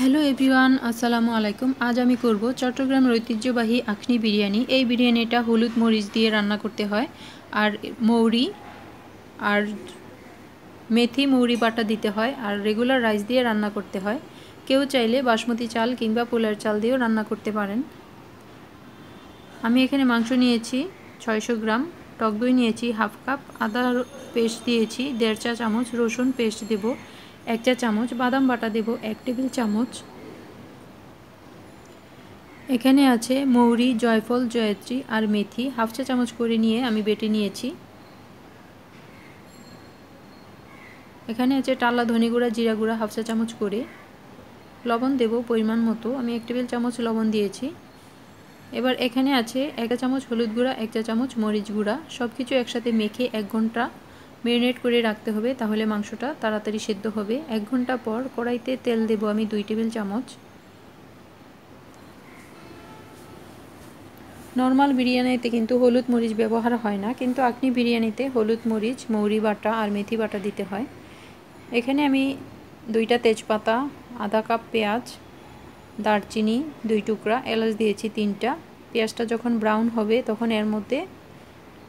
hello everyone আসসালামু আলাইকুম আজ আমি করব চট্টগ্রামের ঐতিহ্যবাহী আখনি বিরিয়ানি এই বিরিয়ানিটা হলুদ মরিচ দিয়ে রান্না করতে হয় আর মৌরি আর মেথি মৌরি বাটা দিতে হয় আর রেগুলার রাইস দিয়ে রান্না করতে হয় কেউ চাইলে বাসমতি চাল কিংবা পোলার চাল দিয়েও রান্না করতে পারেন আমি এখানে মাংস নিয়েছি ছয়শো গ্রাম টক দই নিয়েছি হাফ কাপ আদা পেস্ট দিয়েছি দেড় চা চামচ রসুন পেস্ট দেবো এক চা চামচ বাদাম বাটা দেব এক টেবিল চামচ এখানে আছে মৌরি জয়ফল জয়ত্রী আর মেথি হাফ চা চামচ করে নিয়ে আমি বেটে নিয়েছি এখানে আছে টালা ধনে গুঁড়া জিরা গুঁড়া হাফ চা চামচ করে লবণ দেব পরিমাণ মতো আমি এক টেবিল চামচ লবণ দিয়েছি এবার এখানে আছে এক চামচ হলুদ গুঁড়া এক চা চামচ মরিচ গুঁড়া সব কিছু একসাথে মেখে এক ঘন্টা মেরিনেট করে রাখতে হবে তাহলে মাংসটা তাড়াতাড়ি সেদ্ধ হবে এক ঘন্টা পর কড়াইতে তেল দেব আমি দুই টেবিল চামচ নর্মাল বিরিয়ানিতে কিন্তু হলুদ মরিচ ব্যবহার হয় না কিন্তু আপনি বিরিয়ানিতে হলুদ মরিচ মৌরি বাটা আর মেথি বাটা দিতে হয় এখানে আমি দুইটা তেজপাতা আধা কাপ পেঁয়াজ দারচিনি দুই টুকরা এলাচ দিয়েছি তিনটা পেঁয়াজটা যখন ব্রাউন হবে তখন এর মধ্যে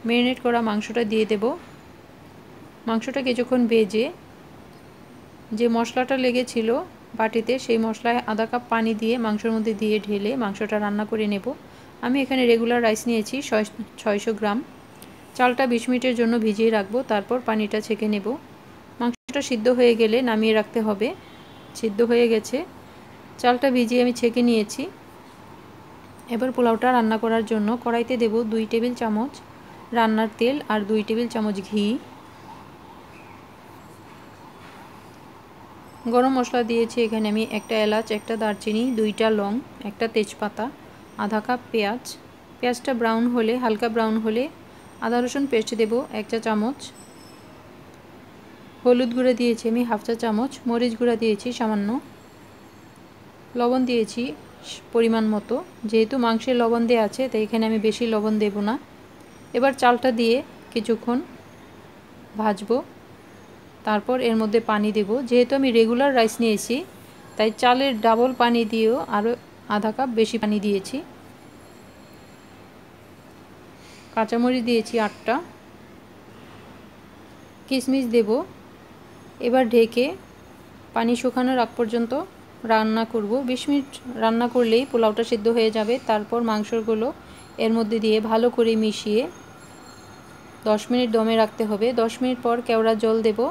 মেরিনেট করা মাংসটা দিয়ে দেবো মাংসটা কিছুক্ষণ ভেজে যে মশলাটা লেগেছিল বাটিতে সেই মশলায় আধা কাপ পানি দিয়ে মাংসের মধ্যে দিয়ে ঢেলে মাংসটা রান্না করে নেব আমি এখানে রেগুলার রাইস নিয়েছি ছয়শো গ্রাম চালটা বিশ মিনিটের জন্য ভিজিয়ে রাখবো তারপর পানিটা ছেঁকে নেব মাংসটা সিদ্ধ হয়ে গেলে নামিয়ে রাখতে হবে সিদ্ধ হয়ে গেছে চালটা ভিজিয়ে আমি ছেঁকে নিয়েছি এবার পোলাওটা রান্না করার জন্য কড়াইতে দেব দুই টেবিল চামচ রান্নার তেল আর দুই টেবিল চামচ ঘি গরম মশলা দিয়েছি এখানে আমি একটা এলাচ একটা দারচিনি দুইটা লং একটা তেজপাতা আধা কাপ পেঁয়াজ পেঁয়াজটা ব্রাউন হলে হালকা ব্রাউন হলে আদা রসুন পেস্ট দেব এক চা চামচ হলুদ গুঁড়া দিয়েছি আমি হাফ চা চামচ মরিচ গুঁড়া দিয়েছি সামান্য লবণ দিয়েছি পরিমাণ মতো যেহেতু মাংসে লবণ দেওয়া আছে তাই এখানে আমি বেশি লবণ দেব না এবার চালটা দিয়ে কিছুক্ষণ ভাজবো তারপর এর মধ্যে পানি দেব যেহেতু আমি রেগুলার রাইস নিয়েছি তাই চালের ডাবল পানি দিয়েও আরও আধা কাপ বেশি পানি দিয়েছি কাঁচামরিচ দিয়েছি আটটা কিশমিশ দেব এবার ঢেকে পানি শুকানোর আগ পর্যন্ত রান্না করব বিশ মিনিট রান্না করলেই পোলাওটা সিদ্ধ হয়ে যাবে তারপর মাংসগুলো এর মধ্যে দিয়ে ভালো করে মিশিয়ে দশ মিনিট দমে রাখতে হবে দশ মিনিট পর কেওড়া জল দেবো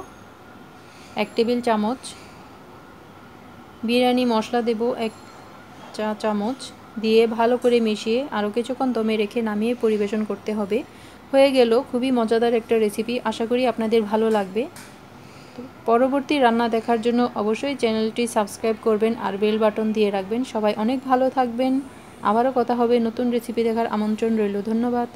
এক টেবিল চামচ বিরিয়ানি মশলা দেব এক চা চামচ দিয়ে ভালো করে মিশিয়ে আরও কিছুক্ষণ দমে রেখে নামিয়ে পরিবেশন করতে হবে হয়ে গেল খুবই মজাদার একটা রেসিপি আশা করি আপনাদের ভালো লাগবে পরবর্তী রান্না দেখার জন্য অবশ্যই চ্যানেলটি সাবস্ক্রাইব করবেন আর বেল বাটন দিয়ে রাখবেন সবাই অনেক ভালো থাকবেন আবারও কথা হবে নতুন রেসিপি দেখার আমন্ত্রণ রইল ধন্যবাদ